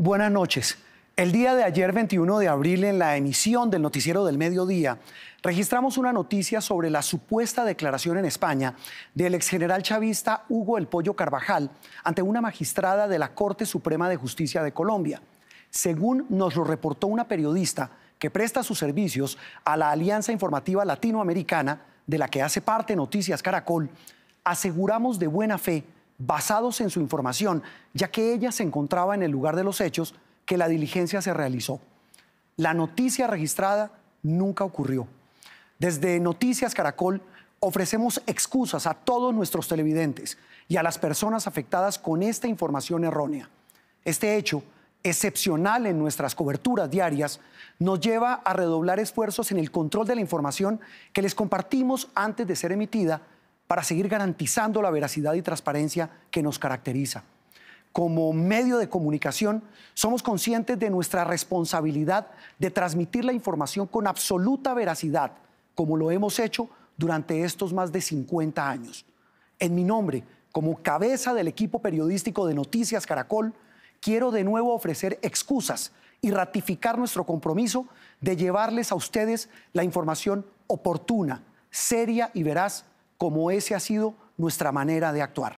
Buenas noches. El día de ayer, 21 de abril, en la emisión del noticiero del mediodía, registramos una noticia sobre la supuesta declaración en España del exgeneral chavista Hugo El Pollo Carvajal ante una magistrada de la Corte Suprema de Justicia de Colombia. Según nos lo reportó una periodista que presta sus servicios a la Alianza Informativa Latinoamericana, de la que hace parte Noticias Caracol, aseguramos de buena fe basados en su información, ya que ella se encontraba en el lugar de los hechos, que la diligencia se realizó. La noticia registrada nunca ocurrió. Desde Noticias Caracol ofrecemos excusas a todos nuestros televidentes y a las personas afectadas con esta información errónea. Este hecho, excepcional en nuestras coberturas diarias, nos lleva a redoblar esfuerzos en el control de la información que les compartimos antes de ser emitida para seguir garantizando la veracidad y transparencia que nos caracteriza. Como medio de comunicación, somos conscientes de nuestra responsabilidad de transmitir la información con absoluta veracidad, como lo hemos hecho durante estos más de 50 años. En mi nombre, como cabeza del equipo periodístico de Noticias Caracol, quiero de nuevo ofrecer excusas y ratificar nuestro compromiso de llevarles a ustedes la información oportuna, seria y veraz como ese ha sido nuestra manera de actuar.